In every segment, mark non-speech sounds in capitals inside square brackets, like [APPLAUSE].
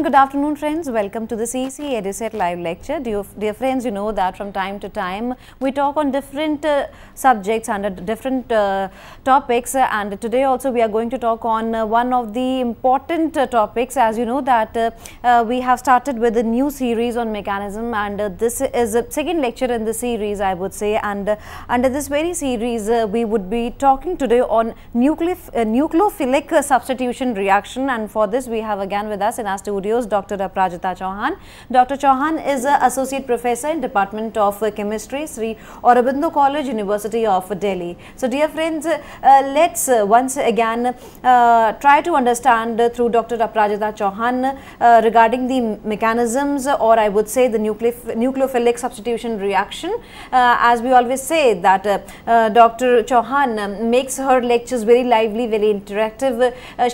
and good afternoon friends. Welcome to the CEC Ediset live lecture. Dear, dear, friends, you know that from time to time we talk on different uh, subjects and uh, different uh, topics and today also we are going to talk on uh, one of the important uh, topics as you know that uh, we have started with a new series on mechanism and this is a second lecture in the series I would say and under this very series we would be talking today on nucleophilic substitution reaction and for this we have again with us in our studio studios, Dr. Aprajita Chauhan. Dr. Chauhan is an Associate Professor in Department of Chemistry, Sri Aurobindo College, University of Delhi. So dear friends, uh, let's uh, once again uh, try to understand through Dr. Aprajita Chauhan uh, regarding the mechanisms or I would say the nucleophilic substitution reaction. Uh, as we always say that uh, Dr. Chauhan um, makes her lectures very lively, very interactive.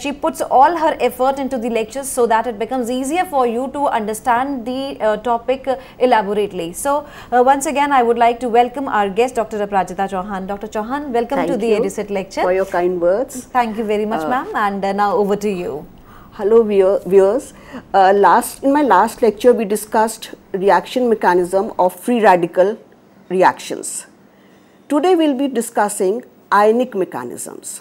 she puts all her effort into the lectures so that it becomes becomes easier for you to understand the uh, topic elaborately. So uh, once again, I would like to welcome our guest, Dr. Aprajita Chauhan. Dr. Chauhan, welcome Thank to the EDUSET lecture. for your kind words. Thank you very much, uh, ma'am. And uh, now over to you. Hello viewers. Uh, last in my last lecture, we discussed reaction mechanism of free radical reactions. Today we'll be discussing ionic mechanisms.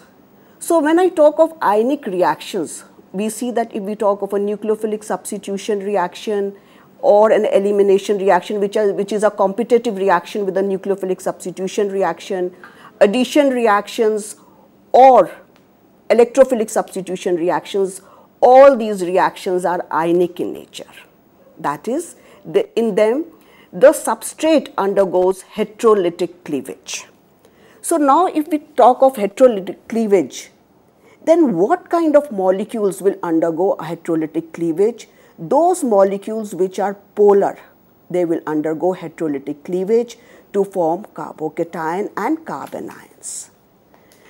So when I talk of ionic reactions, we see that if we talk of a nucleophilic substitution reaction or an elimination reaction, which, are, which is a competitive reaction with a nucleophilic substitution reaction, addition reactions or electrophilic substitution reactions, all these reactions are ionic in nature. That is, the, in them, the substrate undergoes heterolytic cleavage. So now if we talk of heterolytic cleavage, then what kind of molecules will undergo heterolytic cleavage? Those molecules which are polar, they will undergo heterolytic cleavage to form carbocation and carbon ions.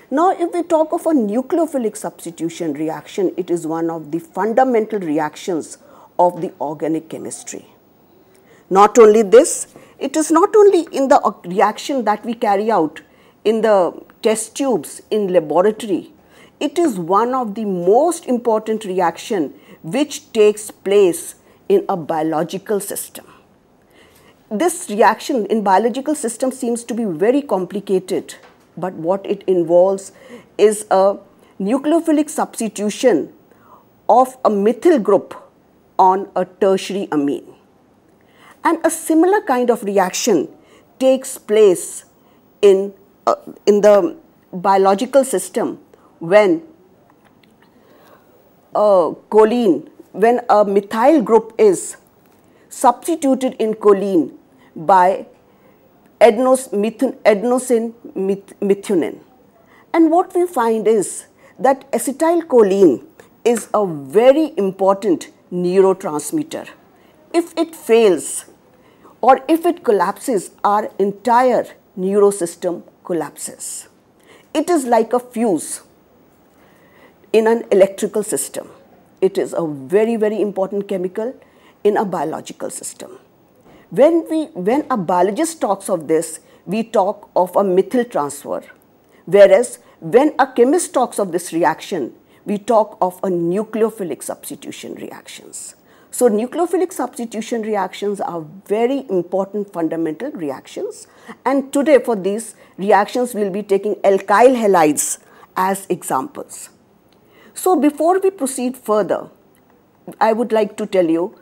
Now, if we talk of a nucleophilic substitution reaction, it is one of the fundamental reactions of the organic chemistry. Not only this, it is not only in the reaction that we carry out in the test tubes in laboratory, it is one of the most important reaction which takes place in a biological system. This reaction in biological system seems to be very complicated, but what it involves is a nucleophilic substitution of a methyl group on a tertiary amine. And a similar kind of reaction takes place in, uh, in the biological system when a choline, when a methyl group is substituted in choline by adenos, methun, adenosine meth, And what we find is that acetylcholine is a very important neurotransmitter. If it fails or if it collapses, our entire neurosystem collapses. It is like a fuse in an electrical system. It is a very, very important chemical in a biological system. When, we, when a biologist talks of this, we talk of a methyl transfer, whereas when a chemist talks of this reaction, we talk of a nucleophilic substitution reactions. So nucleophilic substitution reactions are very important fundamental reactions and today for these reactions we will be taking alkyl halides as examples. So before we proceed further, I would like to tell you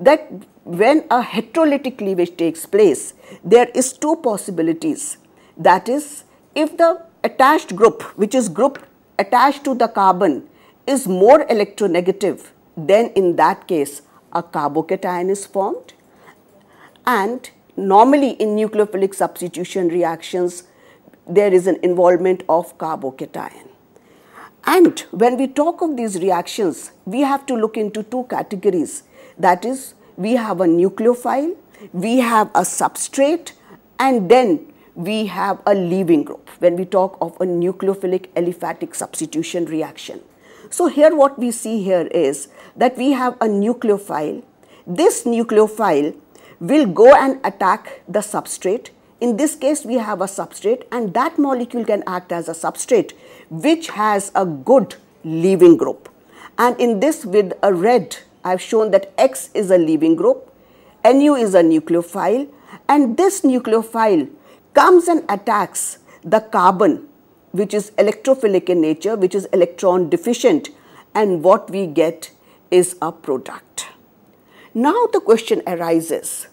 that when a heterolytic cleavage takes place, there is two possibilities. That is, if the attached group, which is group attached to the carbon, is more electronegative, then in that case, a carbocation is formed. And normally in nucleophilic substitution reactions, there is an involvement of carbocation. And when we talk of these reactions, we have to look into two categories. That is, we have a nucleophile, we have a substrate, and then we have a leaving group when we talk of a nucleophilic aliphatic substitution reaction. So here what we see here is that we have a nucleophile. This nucleophile will go and attack the substrate. In this case, we have a substrate and that molecule can act as a substrate which has a good leaving group. And in this with a red, I've shown that X is a leaving group, NU is a nucleophile, and this nucleophile comes and attacks the carbon, which is electrophilic in nature, which is electron deficient, and what we get is a product. Now the question arises,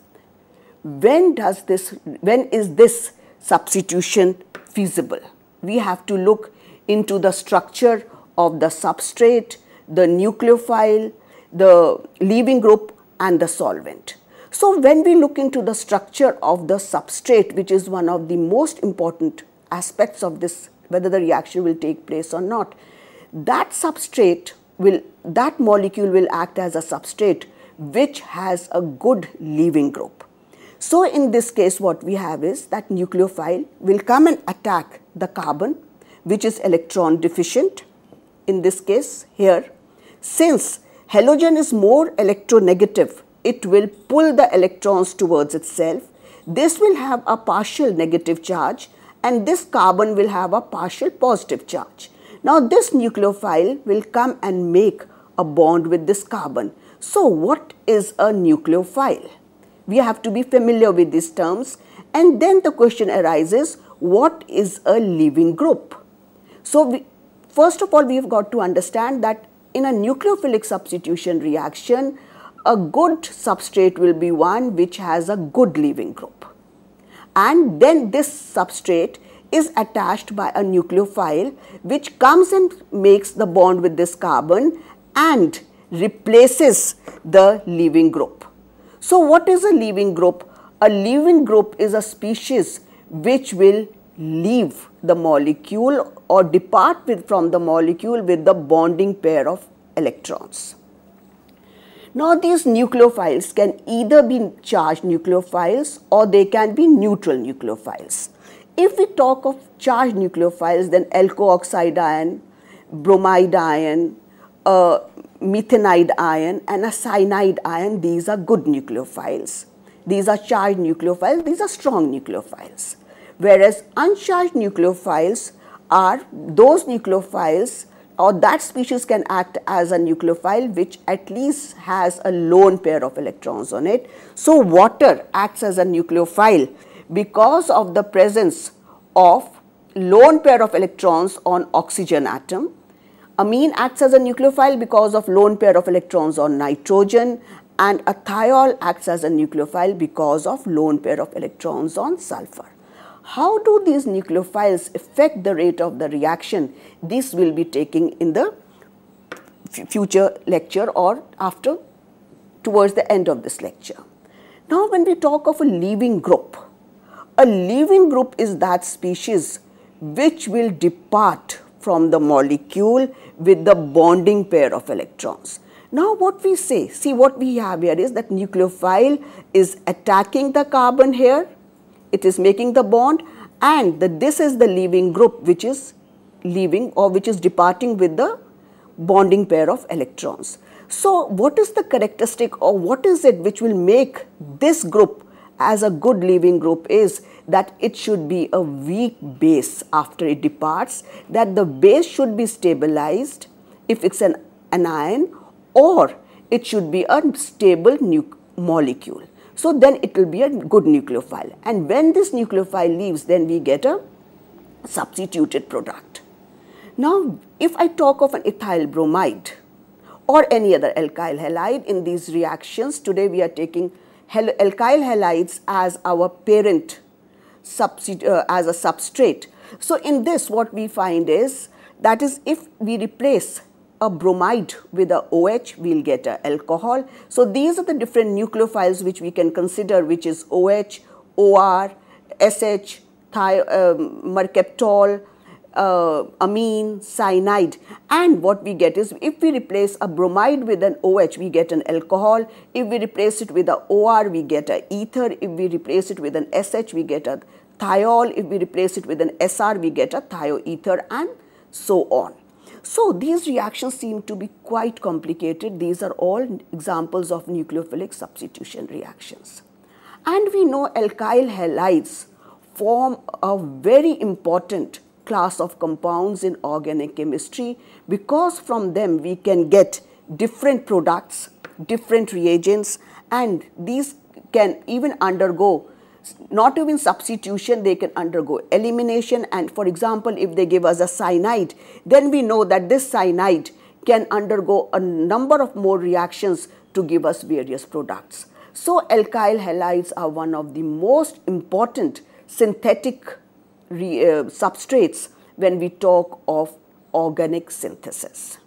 when does this, when is this substitution feasible? We have to look into the structure of the substrate, the nucleophile, the leaving group and the solvent. So when we look into the structure of the substrate, which is one of the most important aspects of this, whether the reaction will take place or not, that substrate will, that molecule will act as a substrate which has a good leaving group. So in this case, what we have is that nucleophile will come and attack the carbon which is electron deficient in this case here. Since halogen is more electronegative, it will pull the electrons towards itself. This will have a partial negative charge and this carbon will have a partial positive charge. Now this nucleophile will come and make a bond with this carbon. So what is a nucleophile? We have to be familiar with these terms and then the question arises, what is a leaving group? So we, first of all, we've got to understand that in a nucleophilic substitution reaction, a good substrate will be one which has a good leaving group. And then this substrate is attached by a nucleophile which comes and makes the bond with this carbon and replaces the leaving group. So what is a leaving group? A leaving group is a species which will leave the molecule or depart with, from the molecule with the bonding pair of electrons. Now these nucleophiles can either be charged nucleophiles or they can be neutral nucleophiles. If we talk of charged nucleophiles then alkoxide ion, bromide ion, uh, methanide ion and a cyanide ion these are good nucleophiles. These are charged nucleophiles, these are strong nucleophiles. Whereas uncharged nucleophiles are those nucleophiles or that species can act as a nucleophile which at least has a lone pair of electrons on it. So, water acts as a nucleophile because of the presence of lone pair of electrons on oxygen atom. Amine acts as a nucleophile because of lone pair of electrons on nitrogen and a thiol acts as a nucleophile because of lone pair of electrons on sulfur how do these nucleophiles affect the rate of the reaction? This will be taking in the future lecture or after towards the end of this lecture. Now when we talk of a leaving group, a leaving group is that species which will depart from the molecule with the bonding pair of electrons. Now what we say, see what we have here is that nucleophile is attacking the carbon here it is making the bond and that this is the leaving group which is leaving or which is departing with the bonding pair of electrons. So what is the characteristic or what is it which will make this group as a good leaving group is that it should be a weak base after it departs, that the base should be stabilized if it's an anion or it should be a stable molecule. So then it will be a good nucleophile. And when this nucleophile leaves, then we get a substituted product. Now, if I talk of an ethyl bromide or any other alkyl halide in these reactions, today we are taking alkyl halides as our parent uh, as a substrate. So in this what we find is that is if we replace a bromide with a OH, we'll get a alcohol. So these are the different nucleophiles which we can consider, which is OH, OR, SH, thi um, mercaptol, uh, amine, cyanide. And what we get is if we replace a bromide with an OH, we get an alcohol. If we replace it with a OR, we get a ether. If we replace it with an SH, we get a thiol. If we replace it with an SR, we get a thioether and so on. So these reactions seem to be quite complicated. These are all examples of nucleophilic substitution reactions. And we know alkyl halides form a very important class of compounds in organic chemistry because from them we can get different products, different reagents and these can even undergo not even substitution they can undergo elimination and for example if they give us a cyanide then we know that this cyanide can undergo a number of more reactions to give us various products so alkyl halides are one of the most important synthetic re, uh, substrates when we talk of organic synthesis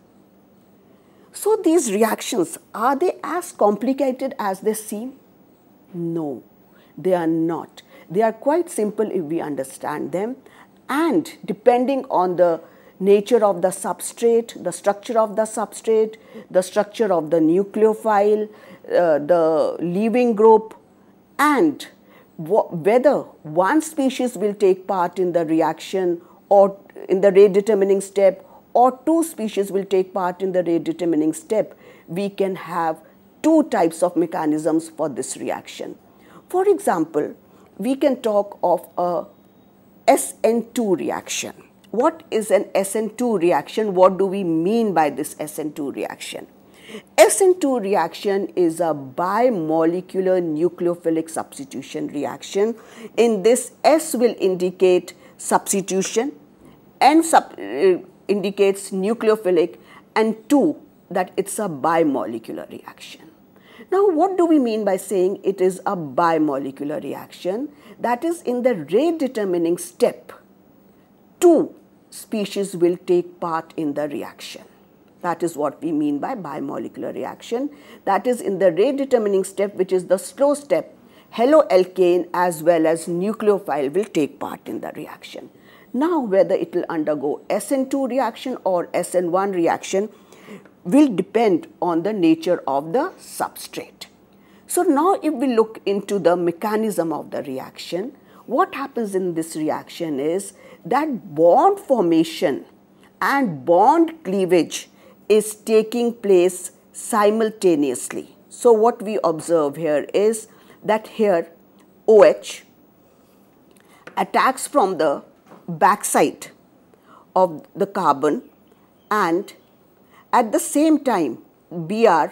so these reactions are they as complicated as they seem no they are not. They are quite simple if we understand them. And depending on the nature of the substrate, the structure of the substrate, the structure of the nucleophile, uh, the leaving group, and whether one species will take part in the reaction or in the rate determining step or two species will take part in the rate determining step, we can have two types of mechanisms for this reaction. For example, we can talk of a SN2 reaction. What is an SN2 reaction? What do we mean by this SN2 reaction? SN2 reaction is a bimolecular nucleophilic substitution reaction. In this, S will indicate substitution, N sub, uh, indicates nucleophilic, and 2 that it's a bimolecular reaction. Now, what do we mean by saying it is a bimolecular reaction? That is, in the rate determining step, two species will take part in the reaction. That is what we mean by bimolecular reaction. That is, in the rate determining step, which is the slow step, haloalkane as well as nucleophile will take part in the reaction. Now, whether it will undergo SN2 reaction or SN1 reaction will depend on the nature of the substrate. So now if we look into the mechanism of the reaction, what happens in this reaction is that bond formation and bond cleavage is taking place simultaneously. So what we observe here is that here OH attacks from the backside of the carbon and at the same time, BR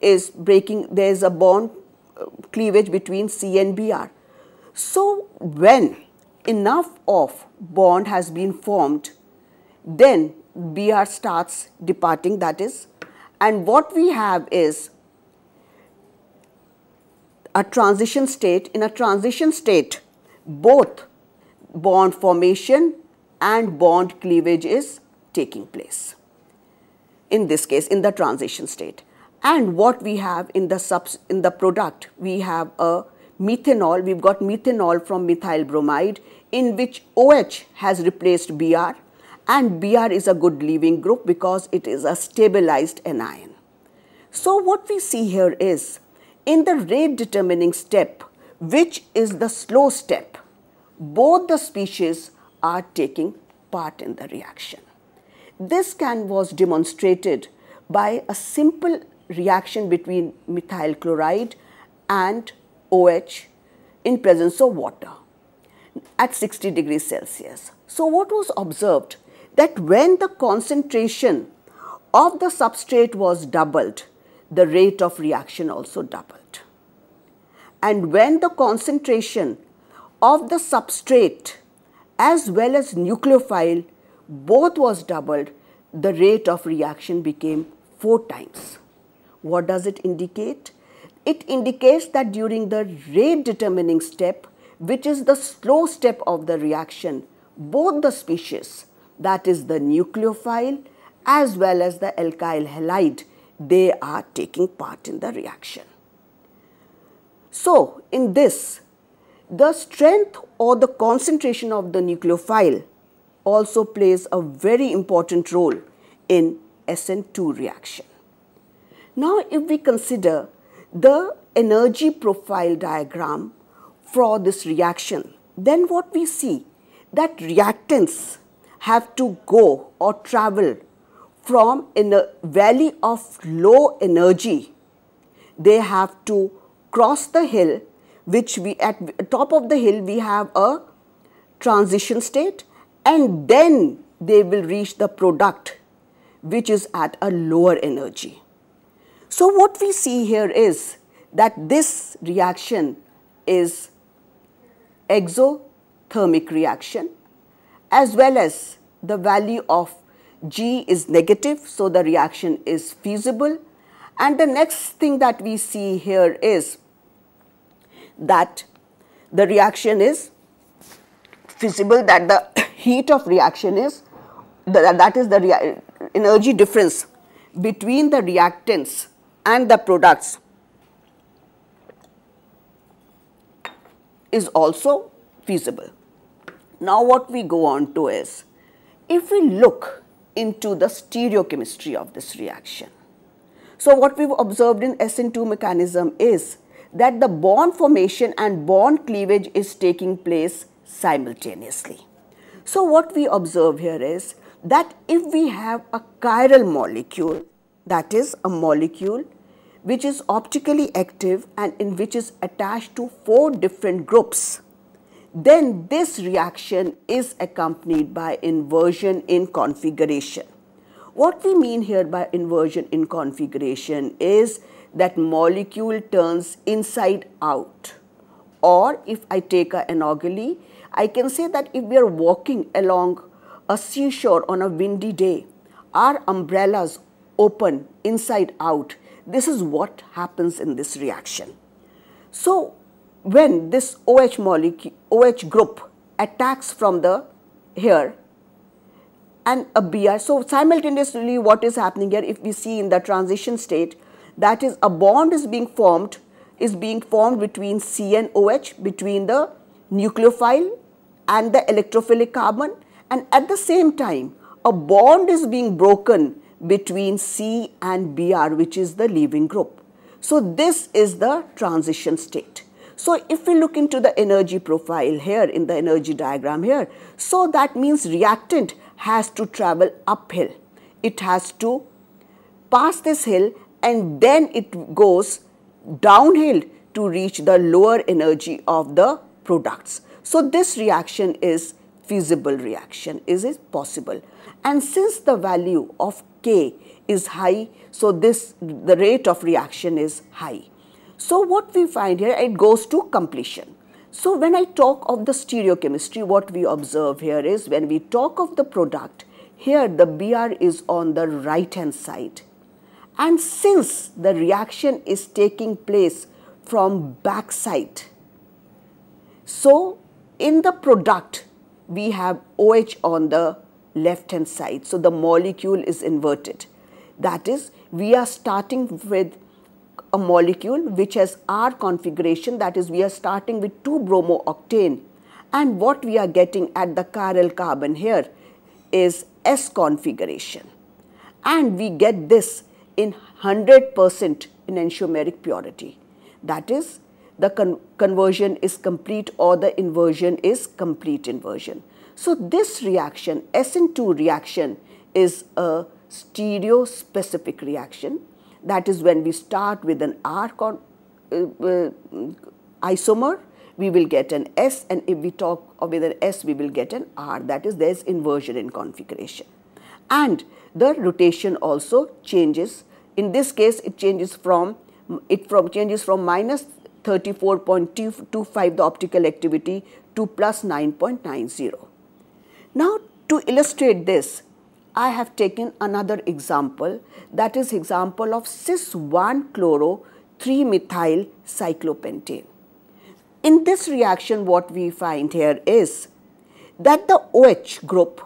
is breaking, there is a bond uh, cleavage between C and BR. So, when enough of bond has been formed, then BR starts departing, that is, and what we have is a transition state. In a transition state, both bond formation and bond cleavage is taking place in this case in the transition state. And what we have in the, subs, in the product, we have a methanol, we've got methanol from methyl bromide in which OH has replaced Br and Br is a good leaving group because it is a stabilized anion. So what we see here is in the rate determining step, which is the slow step, both the species are taking part in the reaction. This can was demonstrated by a simple reaction between methyl chloride and OH in presence of water at 60 degrees Celsius. So what was observed that when the concentration of the substrate was doubled, the rate of reaction also doubled. And when the concentration of the substrate as well as nucleophile both was doubled, the rate of reaction became four times. What does it indicate? It indicates that during the rate determining step, which is the slow step of the reaction, both the species, that is the nucleophile as well as the alkyl halide, they are taking part in the reaction. So, in this, the strength or the concentration of the nucleophile also plays a very important role in SN2 reaction. Now if we consider the energy profile diagram for this reaction, then what we see that reactants have to go or travel from in a valley of low energy. They have to cross the hill which we at top of the hill we have a transition state and then they will reach the product which is at a lower energy. So what we see here is that this reaction is exothermic reaction as well as the value of G is negative so the reaction is feasible and the next thing that we see here is that the reaction is feasible that the [COUGHS] heat of reaction is, the, that is the energy difference between the reactants and the products is also feasible. Now what we go on to is, if we look into the stereochemistry of this reaction. So what we've observed in SN2 mechanism is that the bond formation and bond cleavage is taking place simultaneously. So what we observe here is that if we have a chiral molecule, that is a molecule which is optically active and in which is attached to four different groups, then this reaction is accompanied by inversion in configuration. What we mean here by inversion in configuration is that molecule turns inside out or if I take an organelle, I can say that if we are walking along a seashore on a windy day, our umbrellas open inside out. This is what happens in this reaction. So, when this OH molecule, OH group attacks from the here and a Br, so simultaneously what is happening here if we see in the transition state, that is a bond is being formed, is being formed between CNOH, between the nucleophile and the electrophilic carbon and at the same time a bond is being broken between C and Br which is the leaving group. So this is the transition state. So if we look into the energy profile here in the energy diagram here, so that means reactant has to travel uphill. It has to pass this hill and then it goes downhill to reach the lower energy of the products. So this reaction is feasible reaction, is it possible? And since the value of K is high, so this the rate of reaction is high. So what we find here, it goes to completion. So when I talk of the stereochemistry, what we observe here is when we talk of the product, here the Br is on the right hand side. And since the reaction is taking place from backside, so in the product, we have OH on the left hand side. So the molecule is inverted. That is, we are starting with a molecule which has R configuration, that is, we are starting with 2 bromo octane. And what we are getting at the chiral carbon here is S configuration. And we get this in 100% enantiomeric purity. That is, the con conversion is complete or the inversion is complete inversion. So this reaction, SN2 reaction, is a stereospecific reaction. That is when we start with an R uh, uh, isomer, we will get an S and if we talk with an S, we will get an R. That is there is inversion in configuration. And the rotation also changes. In this case, it changes from it from changes from minus 34.25 the optical activity to plus 9.90. Now to illustrate this, I have taken another example that is example of cis 1 chloro 3 methyl cyclopentane. In this reaction what we find here is that the OH group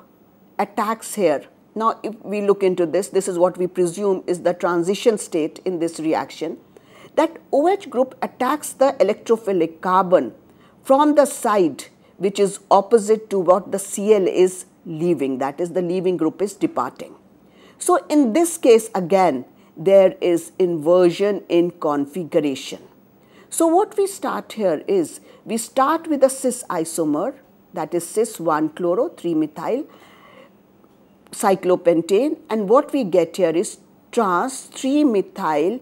attacks here. Now if we look into this, this is what we presume is the transition state in this reaction that OH group attacks the electrophilic carbon from the side which is opposite to what the Cl is leaving, that is the leaving group is departing. So in this case again, there is inversion in configuration. So what we start here is, we start with a cis isomer, that is cis 1-chloro-3-methyl cyclopentane and what we get here is trans 3-methyl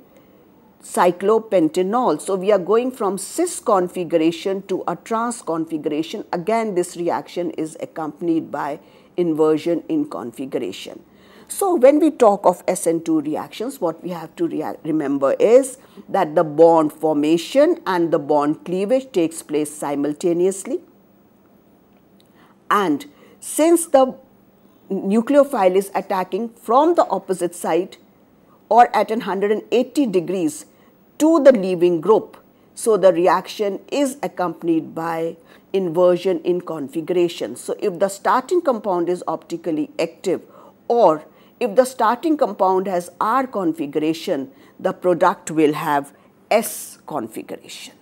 cyclopentanol. So we are going from cis configuration to a trans configuration. Again, this reaction is accompanied by inversion in configuration. So when we talk of SN2 reactions, what we have to remember is that the bond formation and the bond cleavage takes place simultaneously. And since the nucleophile is attacking from the opposite side or at 180 degrees, to the leaving group. So the reaction is accompanied by inversion in configuration. So if the starting compound is optically active or if the starting compound has R configuration, the product will have S configuration.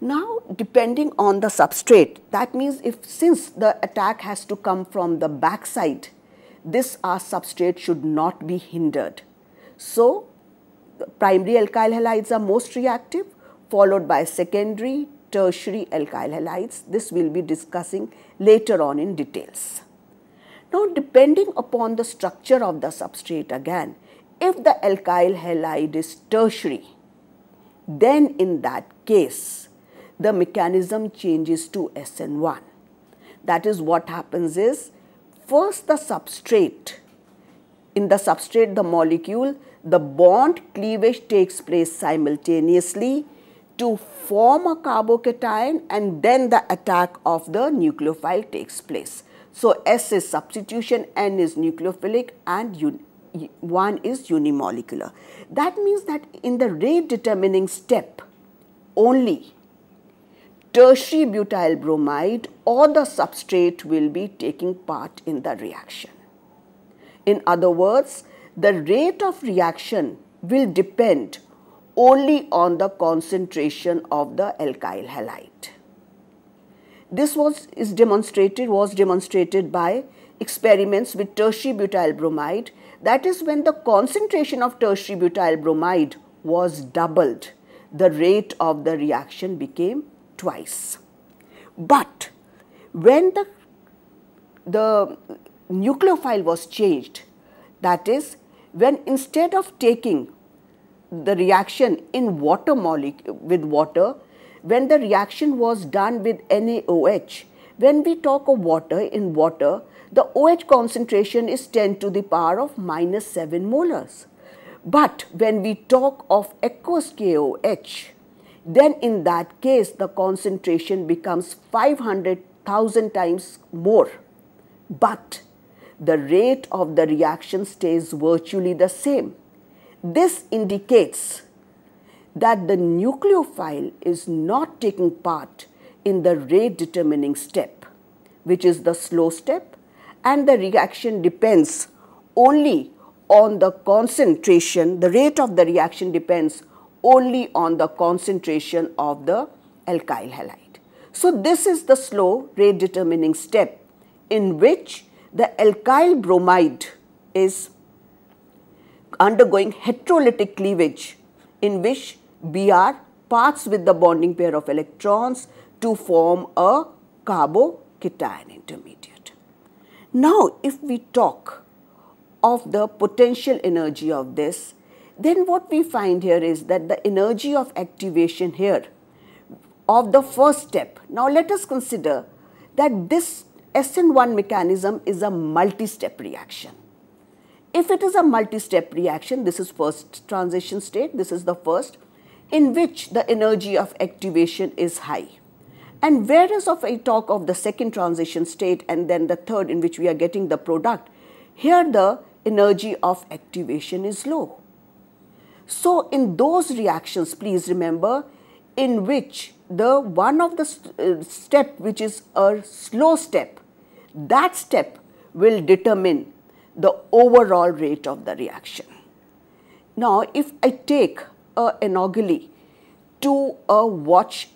Now, depending on the substrate, that means if since the attack has to come from the backside, this R substrate should not be hindered. So, primary alkyl halides are most reactive followed by secondary, tertiary alkyl halides. This we will be discussing later on in details. Now depending upon the structure of the substrate again, if the alkyl halide is tertiary, then in that case, the mechanism changes to SN1. That is what happens is, first the substrate, in the substrate the molecule the bond cleavage takes place simultaneously to form a carbocation and then the attack of the nucleophile takes place. So S is substitution, N is nucleophilic and 1 is unimolecular. That means that in the rate determining step only tertiary butyl bromide or the substrate will be taking part in the reaction. In other words, the rate of reaction will depend only on the concentration of the alkyl halide. This was is demonstrated was demonstrated by experiments with tertiary butyl bromide that is when the concentration of tertiary butyl bromide was doubled the rate of the reaction became twice. But when the, the nucleophile was changed that is when instead of taking the reaction in water molecule with water, when the reaction was done with NaOH, when we talk of water in water, the OH concentration is 10 to the power of minus 7 molars. But when we talk of aqueous KOH, then in that case the concentration becomes 500,000 times more. But the rate of the reaction stays virtually the same. This indicates that the nucleophile is not taking part in the rate determining step, which is the slow step, and the reaction depends only on the concentration, the rate of the reaction depends only on the concentration of the alkyl halide. So, this is the slow rate determining step in which the alkyl bromide is undergoing heterolytic cleavage in which Br parts with the bonding pair of electrons to form a carbocation intermediate. Now, if we talk of the potential energy of this, then what we find here is that the energy of activation here of the first step. Now, let us consider that this SN1 mechanism is a multi-step reaction. If it is a multi-step reaction, this is first transition state, this is the first, in which the energy of activation is high. And whereas of I talk of the second transition state and then the third in which we are getting the product, here the energy of activation is low. So in those reactions, please remember, in which the one of the st uh, step which is a slow step that step will determine the overall rate of the reaction. Now, if I take a anomaly to a watch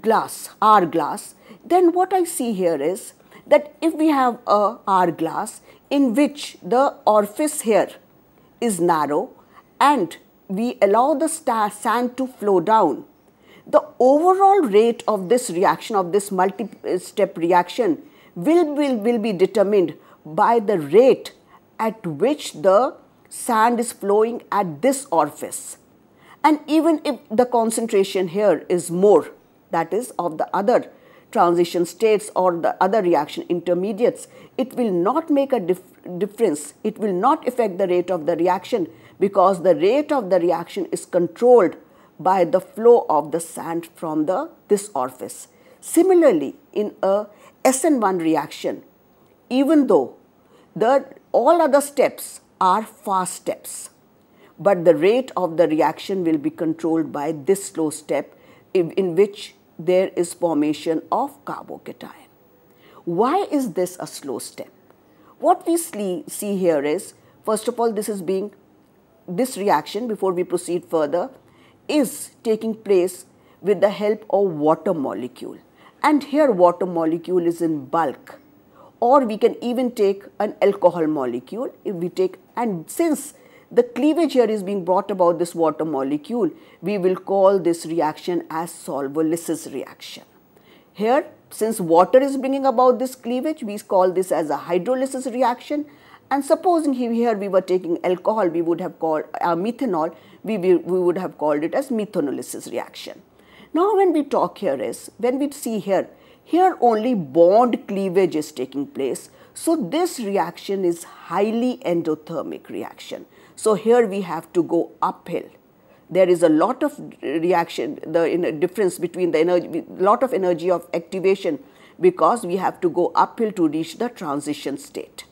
glass, hourglass, then what I see here is that if we have a hourglass in which the orifice here is narrow and we allow the sand to flow down, the overall rate of this reaction, of this multi-step reaction will, will, will be determined by the rate at which the sand is flowing at this orifice. And even if the concentration here is more, that is of the other transition states or the other reaction intermediates, it will not make a dif difference. It will not affect the rate of the reaction because the rate of the reaction is controlled by the flow of the sand from the this orifice. Similarly, in a SN1 reaction, even though the, all other steps are fast steps. But the rate of the reaction will be controlled by this slow step in, in which there is formation of carbocation. Why is this a slow step? What we see here is, first of all, this is being, this reaction, before we proceed further, is taking place with the help of water molecule. And here water molecule is in bulk. Or we can even take an alcohol molecule if we take, and since the cleavage here is being brought about this water molecule, we will call this reaction as solvolysis reaction. Here, since water is bringing about this cleavage, we call this as a hydrolysis reaction. And supposing here we were taking alcohol, we would have called uh, methanol, we, we would have called it as methanolysis reaction. Now when we talk here is, when we see here, here only bond cleavage is taking place. So this reaction is highly endothermic reaction. So here we have to go uphill. There is a lot of reaction, the difference between the energy, lot of energy of activation because we have to go uphill to reach the transition state.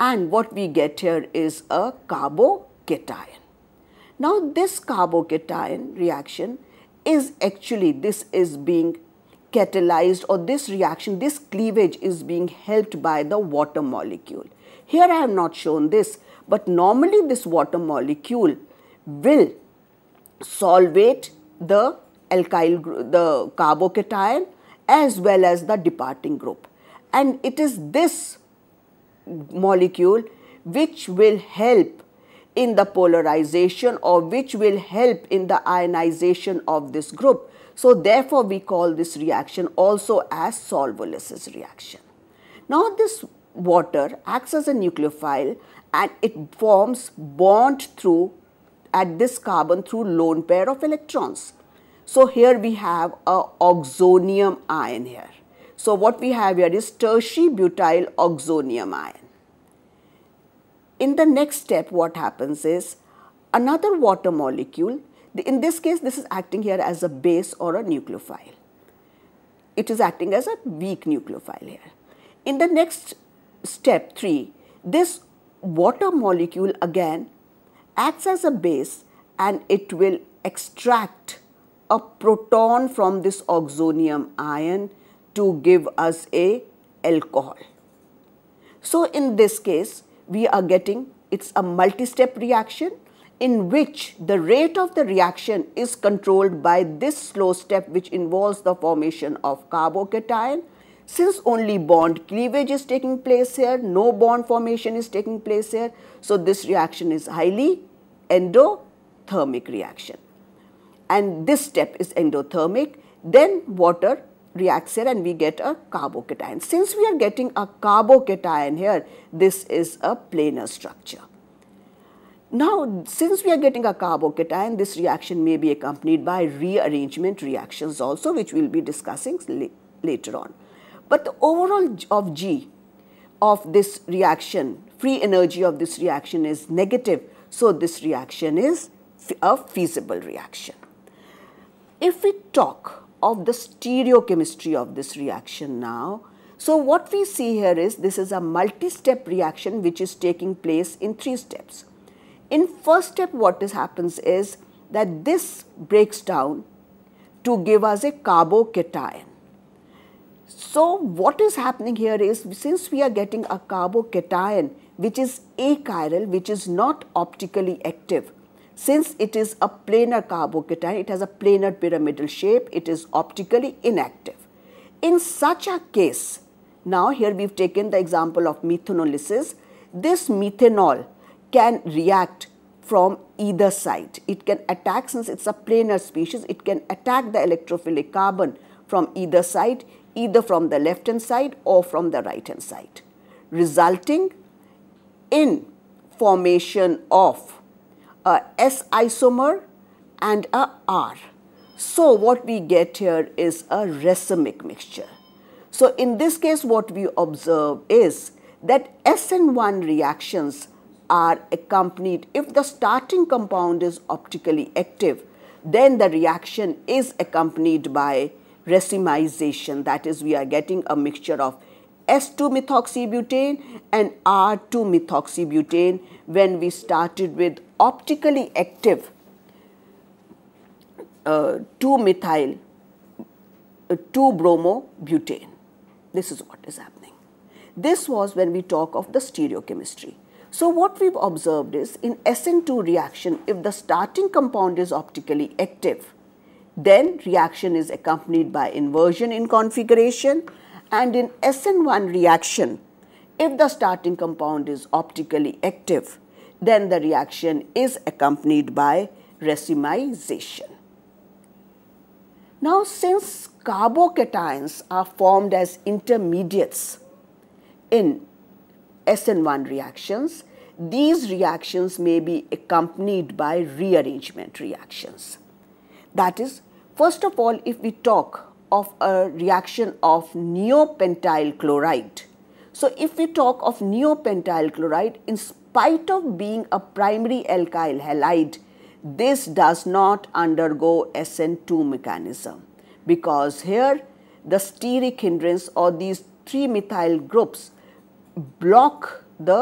And what we get here is a carbocation. Now this carbocation reaction is actually this is being catalyzed or this reaction, this cleavage is being helped by the water molecule. Here I have not shown this, but normally this water molecule will solvate the alkyl, the carbocation as well as the departing group. And it is this molecule which will help in the polarization or which will help in the ionization of this group. So therefore, we call this reaction also as solvolysis reaction. Now this water acts as a nucleophile and it forms bond through at this carbon through lone pair of electrons. So here we have a oxonium ion here. So what we have here is tertiary butyl oxonium ion. In the next step, what happens is another water molecule, in this case, this is acting here as a base or a nucleophile. It is acting as a weak nucleophile here. In the next step 3, this water molecule again acts as a base and it will extract a proton from this oxonium ion to give us a alcohol. So in this case, we are getting, it's a multi-step reaction in which the rate of the reaction is controlled by this slow step which involves the formation of carbocation. Since only bond cleavage is taking place here, no bond formation is taking place here, so this reaction is highly endothermic reaction. And this step is endothermic, then water reacts here and we get a carbocation. Since we are getting a carbocation here, this is a planar structure. Now, since we are getting a carbocation, this reaction may be accompanied by rearrangement reactions also, which we will be discussing la later on. But the overall of G of this reaction, free energy of this reaction is negative, so this reaction is a feasible reaction. If we talk of the stereochemistry of this reaction now. So what we see here is this is a multi-step reaction which is taking place in three steps. In first step what is happens is that this breaks down to give us a carbocation. So what is happening here is since we are getting a carbocation which is achiral which is not optically active since it is a planar carbocation, it has a planar pyramidal shape, it is optically inactive. In such a case, now here we've taken the example of methanolysis, this methanol can react from either side. It can attack, since it's a planar species, it can attack the electrophilic carbon from either side, either from the left hand side or from the right hand side, resulting in formation of a S isomer and a R. So what we get here is a racemic mixture. So in this case what we observe is that SN1 reactions are accompanied if the starting compound is optically active then the reaction is accompanied by racemization that is we are getting a mixture of S2-methoxybutane and R2-methoxybutane when we started with optically active 2-methyl, uh, 2-bromobutane. Uh, this is what is happening. This was when we talk of the stereochemistry. So what we've observed is in SN2 reaction, if the starting compound is optically active, then reaction is accompanied by inversion in configuration and in SN1 reaction, if the starting compound is optically active, then the reaction is accompanied by racemization. Now, since carbocations are formed as intermediates in SN1 reactions, these reactions may be accompanied by rearrangement reactions. That is, first of all, if we talk of a reaction of neopentyl chloride. So if we talk of neopentyl chloride, in spite of being a primary alkyl halide, this does not undergo SN2 mechanism because here the steric hindrance or these three methyl groups block the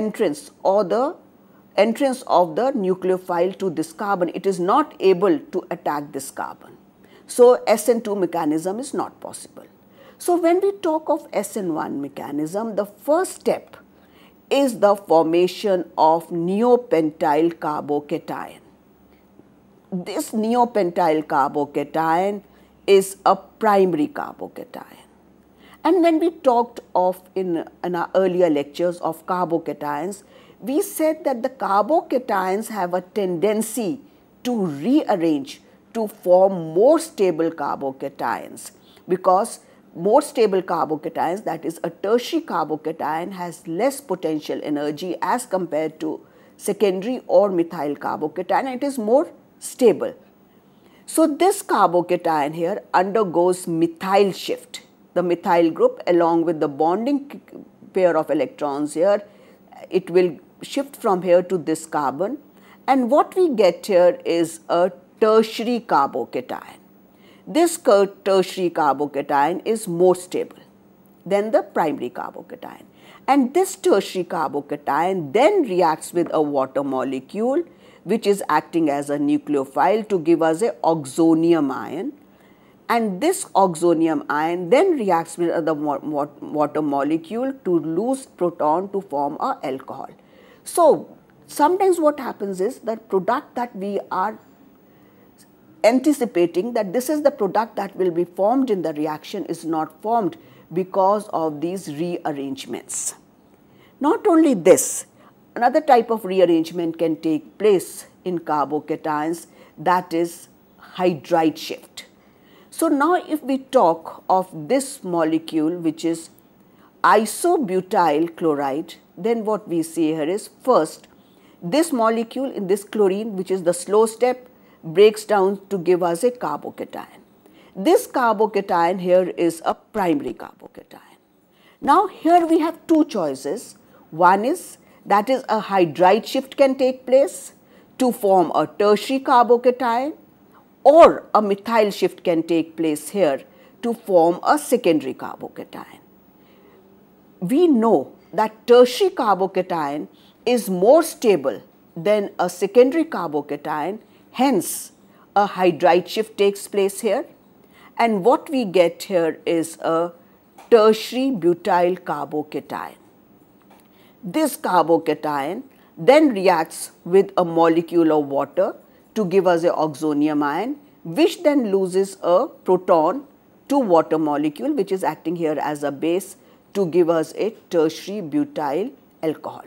entrance or the entrance of the nucleophile to this carbon. It is not able to attack this carbon. So SN2 mechanism is not possible. So when we talk of SN1 mechanism, the first step is the formation of neopentyl carbocation. This neopentyl carbocation is a primary carbocation. And when we talked of in, in our earlier lectures of carbocations, we said that the carbocations have a tendency to rearrange to form more stable carbocations because more stable carbocations, that is a tertiary carbocation has less potential energy as compared to secondary or methyl carbocation it is more stable. So this carbocation here undergoes methyl shift. The methyl group along with the bonding pair of electrons here, it will shift from here to this carbon and what we get here is a tertiary carbocation. This tertiary carbocation is more stable than the primary carbocation. And this tertiary carbocation then reacts with a water molecule which is acting as a nucleophile to give us a oxonium ion. And this oxonium ion then reacts with other water molecule to lose proton to form a alcohol. So sometimes what happens is that product that we are anticipating that this is the product that will be formed in the reaction is not formed because of these rearrangements. Not only this, another type of rearrangement can take place in carbocations that is hydride shift. So now if we talk of this molecule which is isobutyl chloride then what we see here is first this molecule in this chlorine which is the slow step breaks down to give us a carbocation. This carbocation here is a primary carbocation. Now here we have two choices. One is that is a hydride shift can take place to form a tertiary carbocation or a methyl shift can take place here to form a secondary carbocation. We know that tertiary carbocation is more stable than a secondary carbocation Hence, a hydride shift takes place here and what we get here is a tertiary butyl carbocation. This carbocation then reacts with a molecule of water to give us an oxonium ion which then loses a proton to water molecule which is acting here as a base to give us a tertiary butyl alcohol.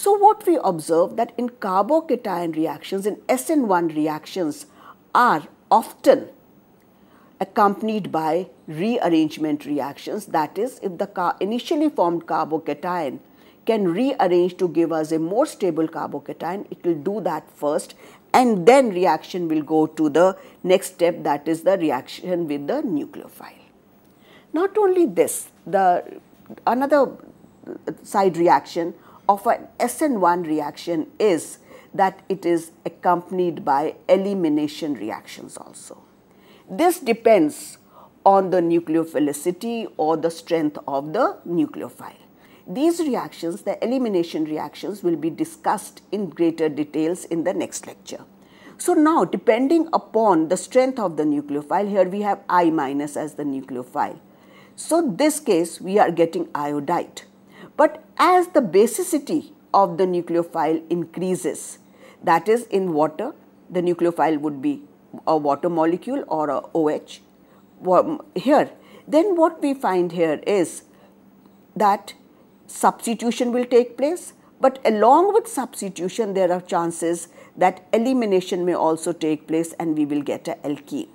So what we observe that in carbocation reactions, in SN1 reactions are often accompanied by rearrangement reactions. That is, if the initially formed carbocation can rearrange to give us a more stable carbocation, it will do that first and then reaction will go to the next step that is the reaction with the nucleophile. Not only this, the another side reaction of an SN1 reaction is that it is accompanied by elimination reactions also. This depends on the nucleophilicity or the strength of the nucleophile. These reactions, the elimination reactions, will be discussed in greater details in the next lecture. So now, depending upon the strength of the nucleophile, here we have I minus as the nucleophile. So this case, we are getting iodide. But as the basicity of the nucleophile increases, that is in water, the nucleophile would be a water molecule or a OH. Here, then what we find here is that substitution will take place, but along with substitution, there are chances that elimination may also take place and we will get a alkene.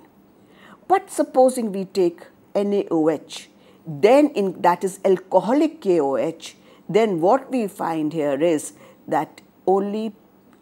But supposing we take NaOH then in that is alcoholic KOH, then what we find here is that only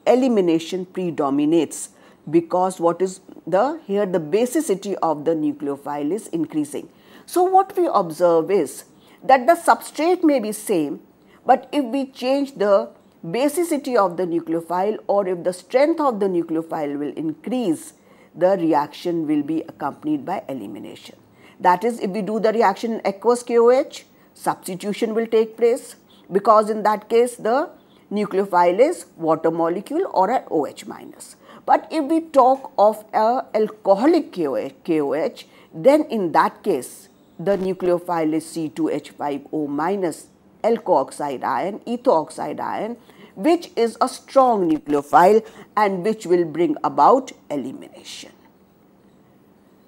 elimination predominates because what is the here the basicity of the nucleophile is increasing. So what we observe is that the substrate may be same, but if we change the basicity of the nucleophile or if the strength of the nucleophile will increase, the reaction will be accompanied by elimination. That is, if we do the reaction in aqueous KOH, substitution will take place because in that case the nucleophile is water molecule or an OH minus. But if we talk of a alcoholic KOH, then in that case the nucleophile is C2H5O minus alkoxide ion, ethoxide ion, which is a strong nucleophile and which will bring about elimination.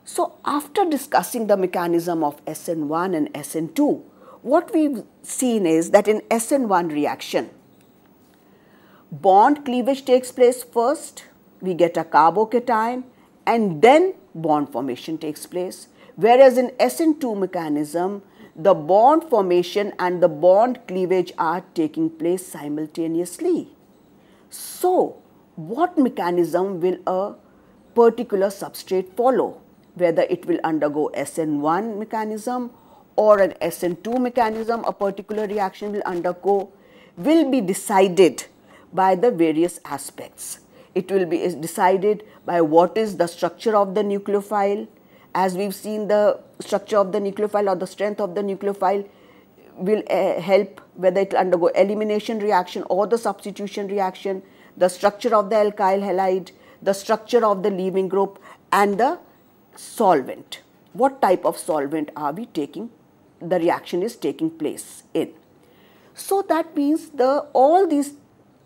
So after discussing the mechanism of SN1 and SN2, what we've seen is that in SN1 reaction, bond cleavage takes place first, we get a carbocation and then bond formation takes place. Whereas in SN2 mechanism, the bond formation and the bond cleavage are taking place simultaneously. So, what mechanism will a particular substrate follow? whether it will undergo SN1 mechanism or an SN2 mechanism, a particular reaction will undergo, will be decided by the various aspects. It will be decided by what is the structure of the nucleophile. As we've seen, the structure of the nucleophile or the strength of the nucleophile will uh, help whether it will undergo elimination reaction or the substitution reaction, the structure of the alkyl halide, the structure of the leaving group and the solvent. What type of solvent are we taking, the reaction is taking place in. So that means the all these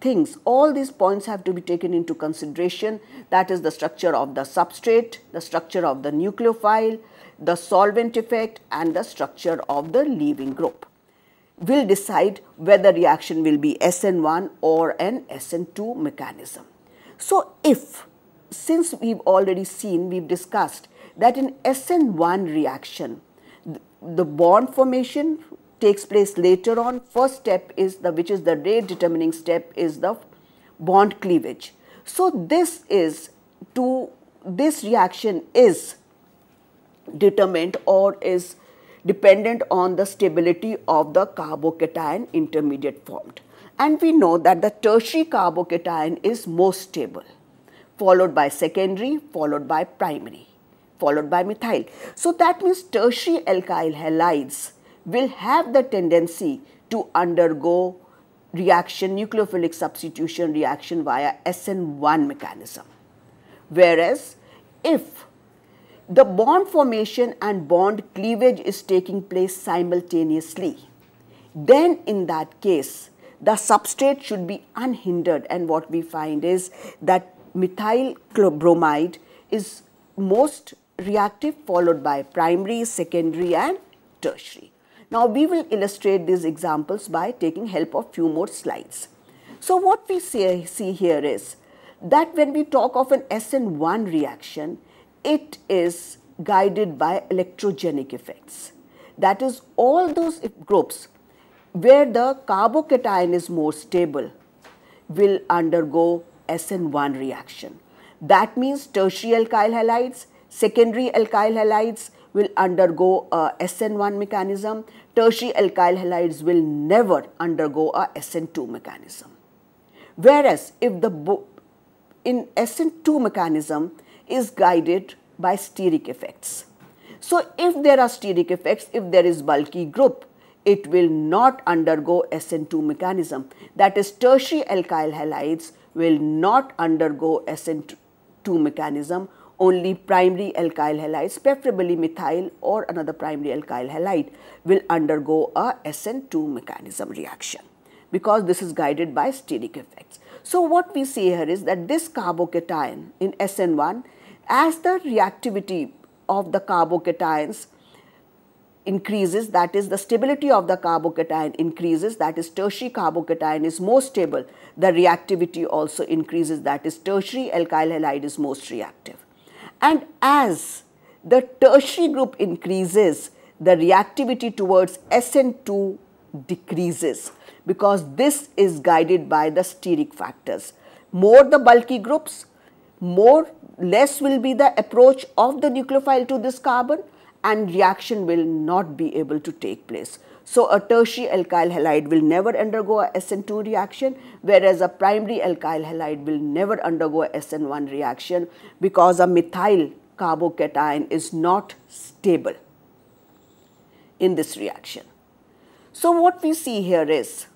things, all these points have to be taken into consideration. That is the structure of the substrate, the structure of the nucleophile, the solvent effect and the structure of the leaving group will decide whether reaction will be SN1 or an SN2 mechanism. So if, since we've already seen, we've discussed that in SN1 reaction, the bond formation takes place later on. First step is the, which is the rate determining step is the bond cleavage. So this is to, this reaction is determined or is dependent on the stability of the carbocation intermediate formed. And we know that the tertiary carbocation is most stable, followed by secondary, followed by primary followed by methyl. So that means tertiary alkyl halides will have the tendency to undergo reaction, nucleophilic substitution reaction via SN1 mechanism. Whereas if the bond formation and bond cleavage is taking place simultaneously, then in that case, the substrate should be unhindered and what we find is that methyl bromide is most reactive followed by primary, secondary and tertiary. Now we will illustrate these examples by taking help of few more slides. So what we see, see here is that when we talk of an SN1 reaction, it is guided by electrogenic effects. That is all those groups where the carbocation is more stable will undergo SN1 reaction. That means tertiary alkyl halides, Secondary alkyl halides will undergo a SN1 mechanism. Tertiary alkyl halides will never undergo a SN2 mechanism. Whereas if the in SN2 mechanism is guided by steric effects. So if there are steric effects, if there is bulky group, it will not undergo SN2 mechanism. That is tertiary alkyl halides will not undergo SN2 mechanism only primary alkyl halides, preferably methyl or another primary alkyl halide will undergo a SN2 mechanism reaction because this is guided by steric effects. So what we see here is that this carbocation in SN1 as the reactivity of the carbocations increases that is the stability of the carbocation increases that is tertiary carbocation is more stable the reactivity also increases that is tertiary alkyl halide is most reactive and as the tertiary group increases, the reactivity towards SN2 decreases because this is guided by the steric factors. More the bulky groups, more less will be the approach of the nucleophile to this carbon and reaction will not be able to take place. So a tertiary alkyl halide will never undergo a SN2 reaction, whereas a primary alkyl halide will never undergo a SN1 reaction because a methyl carbocation is not stable in this reaction. So what we see here is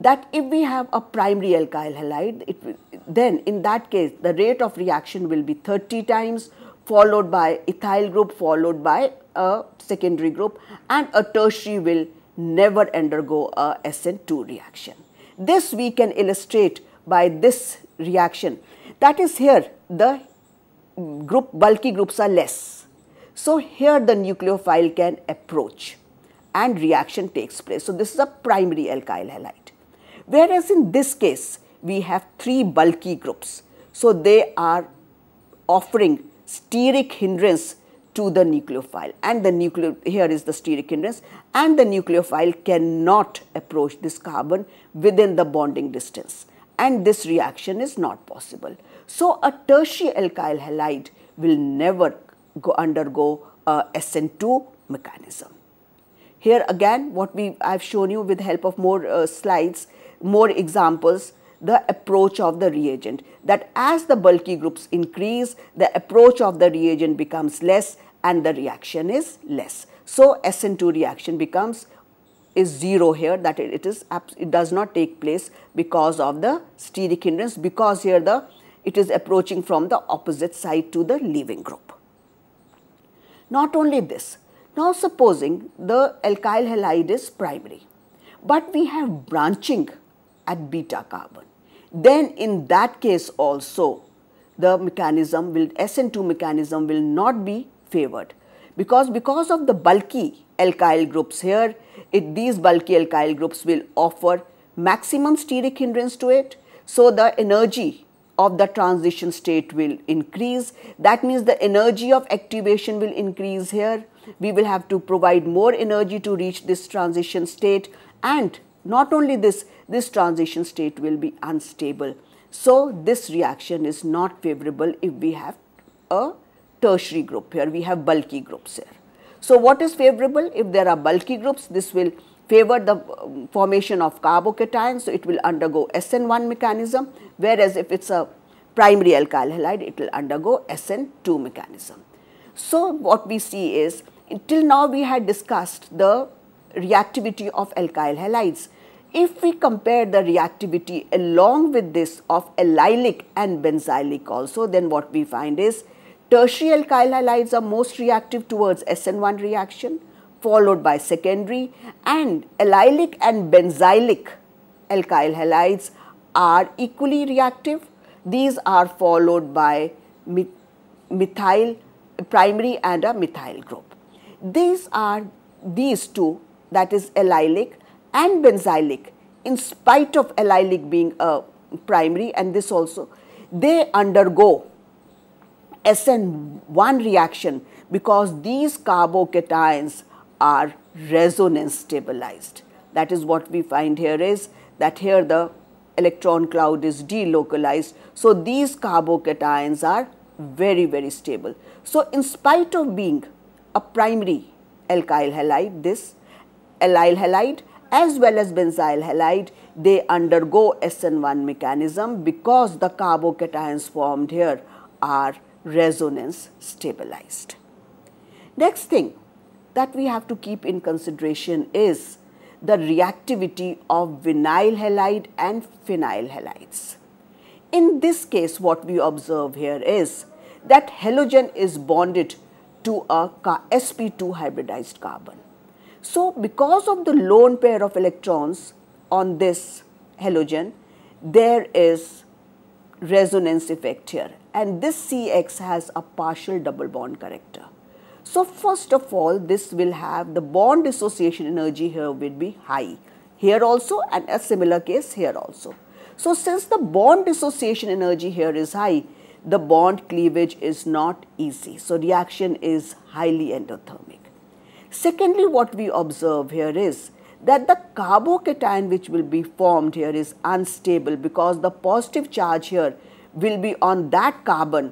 that if we have a primary alkyl halide, then in that case the rate of reaction will be 30 times followed by ethyl group followed by a secondary group and a tertiary will never undergo a SN2 reaction. This we can illustrate by this reaction. That is here the group bulky groups are less. So here the nucleophile can approach and reaction takes place. So this is a primary alkyl halide. Whereas in this case we have three bulky groups. So they are offering steric hindrance to the nucleophile and the nucleo here is the hindrance, and the nucleophile cannot approach this carbon within the bonding distance and this reaction is not possible. So a tertiary alkyl halide will never go undergo a SN2 mechanism. Here again what we I have shown you with help of more uh, slides, more examples the approach of the reagent that as the bulky groups increase the approach of the reagent becomes less and the reaction is less. So, SN2 reaction becomes is 0 here that it, it is it does not take place because of the steric hindrance because here the it is approaching from the opposite side to the leaving group. Not only this, now supposing the alkyl halide is primary, but we have branching at beta carbon, then in that case also the mechanism will SN2 mechanism will not be favored because because of the bulky alkyl groups here, it, these bulky alkyl groups will offer maximum steric hindrance to it. So, the energy of the transition state will increase. That means the energy of activation will increase here. We will have to provide more energy to reach this transition state and not only this, this transition state will be unstable. So, this reaction is not favorable if we have a tertiary group here, we have bulky groups here. So what is favorable? If there are bulky groups, this will favor the um, formation of carbocation, so it will undergo SN1 mechanism, whereas if it's a primary alkyl halide, it will undergo SN2 mechanism. So what we see is, till now we had discussed the reactivity of alkyl halides. If we compare the reactivity along with this of allylic and benzylic also, then what we find is Tertiary alkyl halides are most reactive towards SN1 reaction, followed by secondary and allylic and benzylic alkyl halides are equally reactive. These are followed by methyl primary and a methyl group. These are these two that is allylic and benzylic in spite of allylic being a primary and this also they undergo SN1 reaction because these carbocations are resonance stabilized. That is what we find here is that here the electron cloud is delocalized. So, these carbocations are very, very stable. So, in spite of being a primary alkyl halide, this allyl halide as well as benzyl halide, they undergo SN1 mechanism because the carbocations formed here are resonance stabilized. Next thing that we have to keep in consideration is the reactivity of vinyl halide and phenyl halides. In this case, what we observe here is that halogen is bonded to a sp2 hybridized carbon. So, because of the lone pair of electrons on this halogen, there is resonance effect here and this CX has a partial double bond character. So first of all, this will have the bond dissociation energy here will be high. Here also and a similar case here also. So since the bond dissociation energy here is high, the bond cleavage is not easy. So reaction is highly endothermic. Secondly, what we observe here is that the carbocation which will be formed here is unstable because the positive charge here will be on that carbon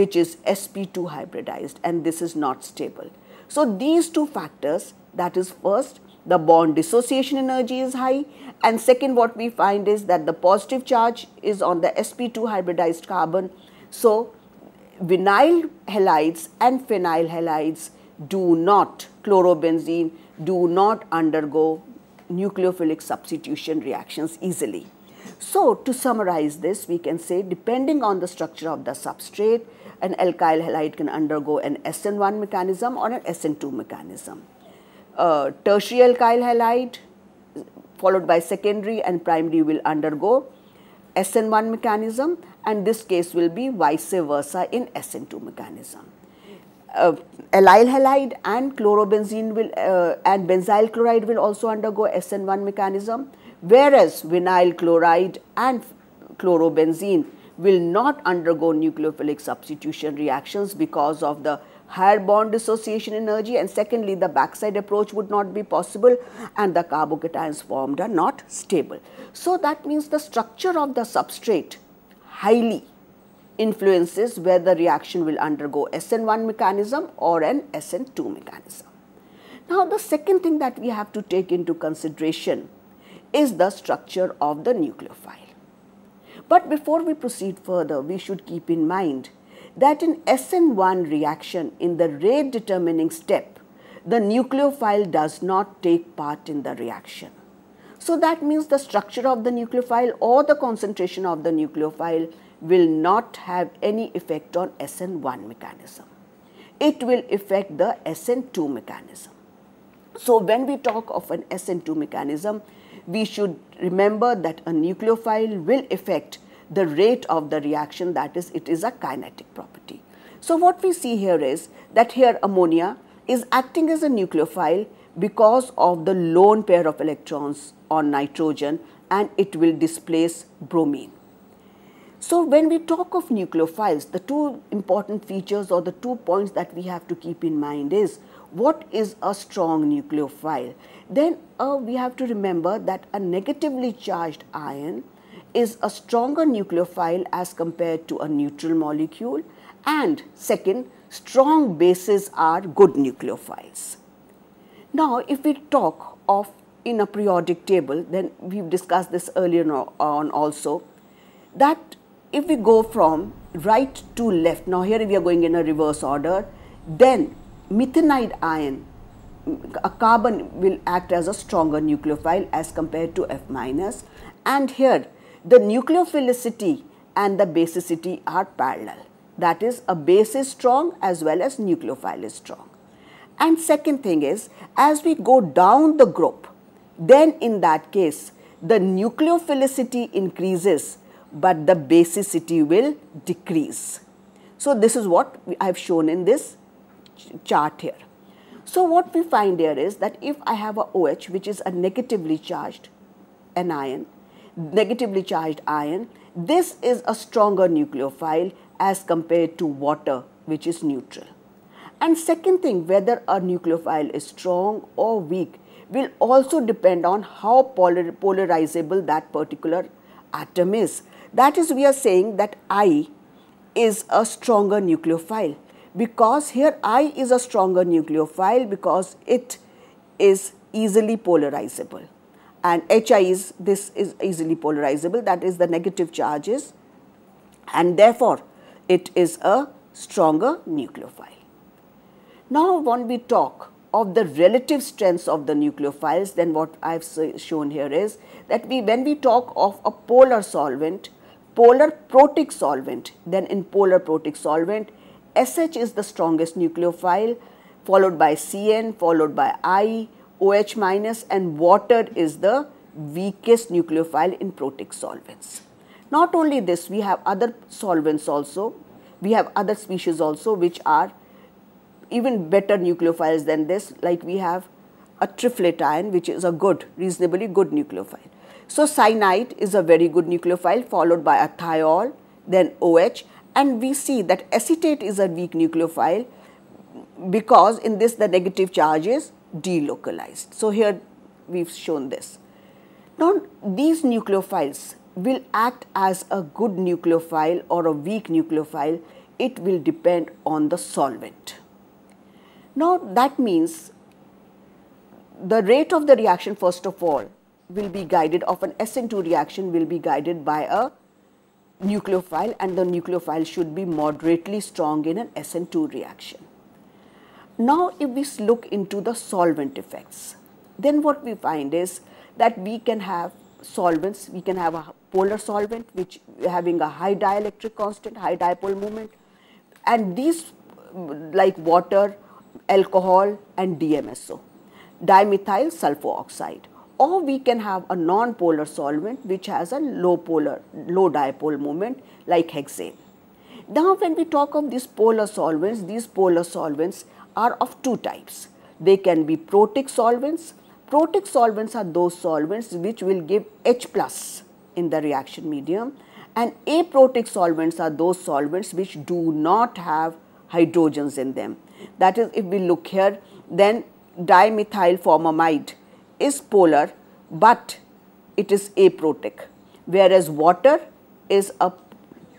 which is sp2 hybridized and this is not stable. So these two factors that is first the bond dissociation energy is high and second what we find is that the positive charge is on the sp2 hybridized carbon. So vinyl halides and phenyl halides do not chlorobenzene do not undergo nucleophilic substitution reactions easily. So to summarize this, we can say depending on the structure of the substrate, an alkyl halide can undergo an SN1 mechanism or an SN2 mechanism. Uh, tertiary alkyl halide followed by secondary and primary will undergo SN1 mechanism and this case will be vice versa in SN2 mechanism. Uh, allyl halide and chlorobenzene will uh, and benzyl chloride will also undergo SN1 mechanism whereas vinyl chloride and chlorobenzene will not undergo nucleophilic substitution reactions because of the higher bond dissociation energy and secondly the backside approach would not be possible and the carbocations formed are not stable. So that means the structure of the substrate highly influences where the reaction will undergo SN1 mechanism or an SN2 mechanism. Now the second thing that we have to take into consideration is the structure of the nucleophile. But before we proceed further, we should keep in mind that in SN1 reaction in the rate determining step, the nucleophile does not take part in the reaction. So that means the structure of the nucleophile or the concentration of the nucleophile will not have any effect on SN1 mechanism. It will affect the SN2 mechanism. So when we talk of an SN2 mechanism, we should remember that a nucleophile will affect the rate of the reaction, that is, it is a kinetic property. So what we see here is that here ammonia is acting as a nucleophile because of the lone pair of electrons on nitrogen and it will displace bromine. So when we talk of nucleophiles, the two important features or the two points that we have to keep in mind is what is a strong nucleophile? Then uh, we have to remember that a negatively charged ion is a stronger nucleophile as compared to a neutral molecule. And second, strong bases are good nucleophiles. Now, if we talk of in a periodic table, then we've discussed this earlier on also, that if we go from right to left, now here we are going in a reverse order, then methanide ion, a carbon will act as a stronger nucleophile as compared to F minus. And here, the nucleophilicity and the basicity are parallel. That is, a base is strong as well as nucleophile is strong. And second thing is, as we go down the group, then in that case, the nucleophilicity increases, but the basicity will decrease. So this is what I have shown in this chart here. So what we find here is that if I have a OH, which is a negatively charged anion, negatively charged ion, this is a stronger nucleophile as compared to water, which is neutral. And second thing, whether a nucleophile is strong or weak will also depend on how polar polarizable that particular atom is. That is, we are saying that I is a stronger nucleophile because here I is a stronger nucleophile because it is easily polarizable and HI is this is easily polarizable that is the negative charges and therefore it is a stronger nucleophile. Now when we talk of the relative strengths of the nucleophiles then what I have shown here is that we when we talk of a polar solvent, polar protic solvent then in polar protic solvent SH is the strongest nucleophile, followed by CN, followed by I, OH minus, and water is the weakest nucleophile in protic solvents. Not only this, we have other solvents also, we have other species also which are even better nucleophiles than this, like we have a triflate ion which is a good, reasonably good nucleophile. So cyanide is a very good nucleophile followed by a thiol, then OH and we see that acetate is a weak nucleophile because in this the negative charge is delocalized. So here we've shown this. Now these nucleophiles will act as a good nucleophile or a weak nucleophile. It will depend on the solvent. Now that means the rate of the reaction first of all will be guided of an SN2 reaction will be guided by a nucleophile and the nucleophile should be moderately strong in an SN2 reaction. Now if we look into the solvent effects, then what we find is that we can have solvents, we can have a polar solvent which having a high dielectric constant, high dipole moment and these like water, alcohol and DMSO, dimethyl sulfoxide. oxide or we can have a non-polar solvent which has a low polar, low dipole moment like hexane. Now when we talk of these polar solvents, these polar solvents are of two types. They can be protic solvents. Protic solvents are those solvents which will give H plus in the reaction medium and aprotic solvents are those solvents which do not have hydrogens in them. That is if we look here then dimethyl formamide is polar but it is aprotic whereas water is a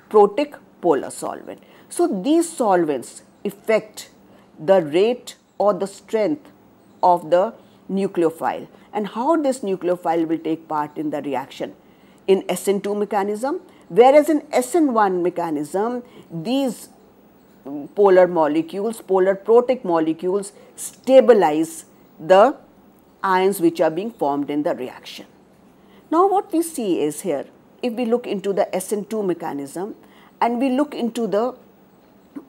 protic polar solvent. So these solvents affect the rate or the strength of the nucleophile and how this nucleophile will take part in the reaction. In SN2 mechanism, whereas in SN1 mechanism, these polar molecules, polar protic molecules stabilize the ions which are being formed in the reaction. Now what we see is here, if we look into the SN2 mechanism and we look into the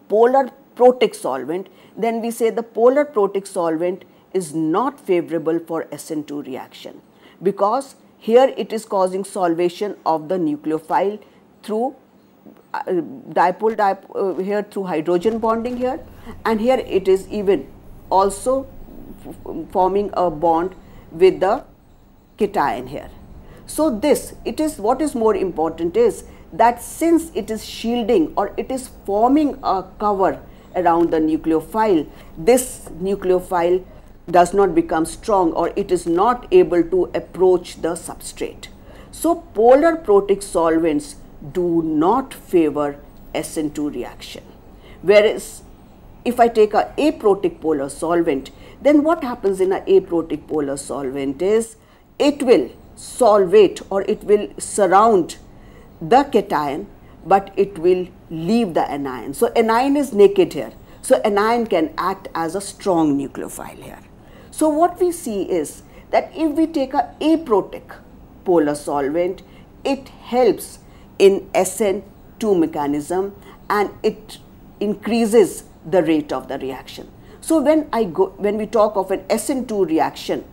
polar protic solvent, then we say the polar protic solvent is not favorable for SN2 reaction because here it is causing solvation of the nucleophile through uh, dipole dip uh, here through hydrogen bonding here and here it is even also forming a bond with the cation here. So this, it is what is more important is that since it is shielding or it is forming a cover around the nucleophile, this nucleophile does not become strong or it is not able to approach the substrate. So polar protic solvents do not favor SN2 reaction. Whereas if I take a aprotic polar solvent, then what happens in an aprotic polar solvent is it will solvate or it will surround the cation but it will leave the anion. So anion is naked here. So anion can act as a strong nucleophile here. So what we see is that if we take a aprotic polar solvent, it helps in SN2 mechanism and it increases the rate of the reaction. So when I go, when we talk of an SN2 reaction,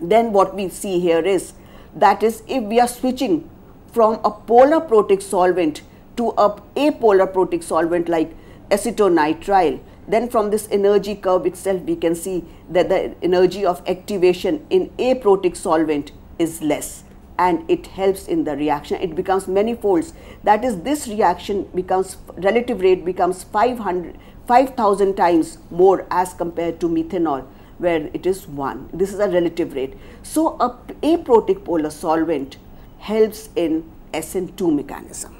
then what we see here is that is if we are switching from a polar protic solvent to a apolar protic solvent like acetonitrile, then from this energy curve itself we can see that the energy of activation in a protic solvent is less and it helps in the reaction. It becomes many folds. That is, this reaction becomes relative rate becomes 500, 5,000 times more as compared to methanol where it is 1. This is a relative rate. So, a aprotic polar solvent helps in SN2 mechanism,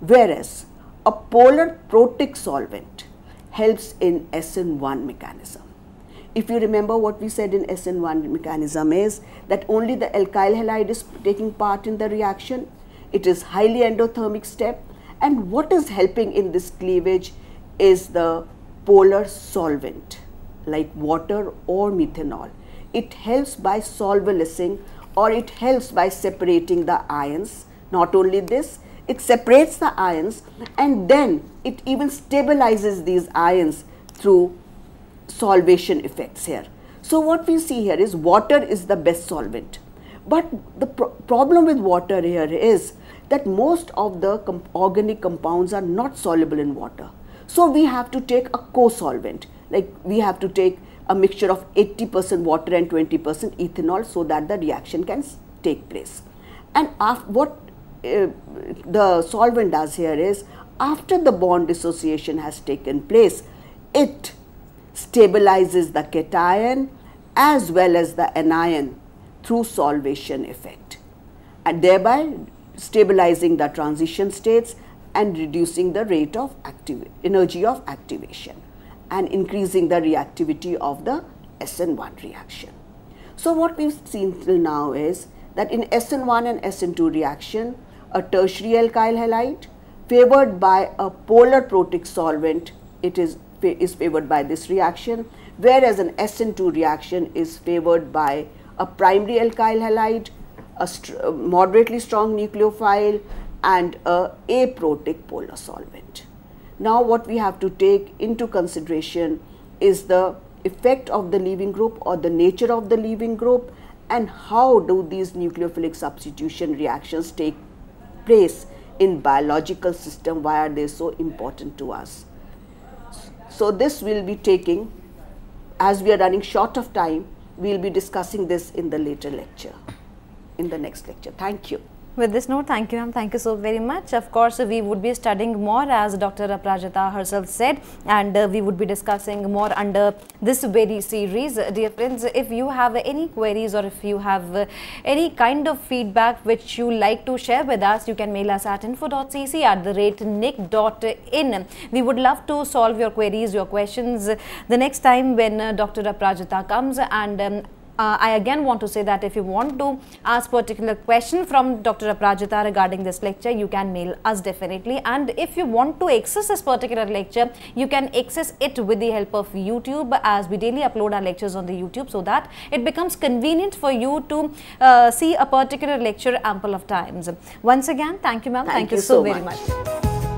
whereas a polar protic solvent helps in SN1 mechanism. If you remember what we said in SN1 mechanism is that only the alkyl halide is taking part in the reaction. It is highly endothermic step and what is helping in this cleavage is the polar solvent like water or methanol. It helps by solvolessing or it helps by separating the ions. Not only this, it separates the ions and then it even stabilizes these ions through solvation effects here. So what we see here is water is the best solvent. But the pro problem with water here is that most of the comp organic compounds are not soluble in water. So we have to take a co-solvent, like we have to take a mixture of 80% water and 20% ethanol so that the reaction can take place. And after, what uh, the solvent does here is, after the bond dissociation has taken place, it stabilizes the cation as well as the anion through solvation effect and thereby stabilizing the transition states and reducing the rate of energy of activation and increasing the reactivity of the SN1 reaction. So what we've seen till now is that in SN1 and SN2 reaction, a tertiary alkyl halide favored by a polar protic solvent, it is, is favored by this reaction, whereas an SN2 reaction is favored by a primary alkyl halide, a st moderately strong nucleophile and a aprotic polar solvent. Now what we have to take into consideration is the effect of the leaving group or the nature of the leaving group and how do these nucleophilic substitution reactions take place in biological system why are they so important to us so this will be taking as we are running short of time we will be discussing this in the later lecture in the next lecture thank you with this note, thank you, ma'am. Thank you so very much. Of course, we would be studying more as Dr. Aprajita herself said, and uh, we would be discussing more under this very series. Dear friends, if you have any queries or if you have uh, any kind of feedback which you like to share with us, you can mail us at info.cc at the rate nick.in. We would love to solve your queries, your questions the next time when uh, Dr. Aprajita comes and um, uh, I again want to say that if you want to ask particular question from Dr. Aprajita regarding this lecture, you can mail us definitely. And if you want to access this particular lecture, you can access it with the help of YouTube as we daily upload our lectures on the YouTube so that it becomes convenient for you to uh, see a particular lecture ample of times. Once again, thank you ma'am. Thank, thank, you, you so, so, very much. much.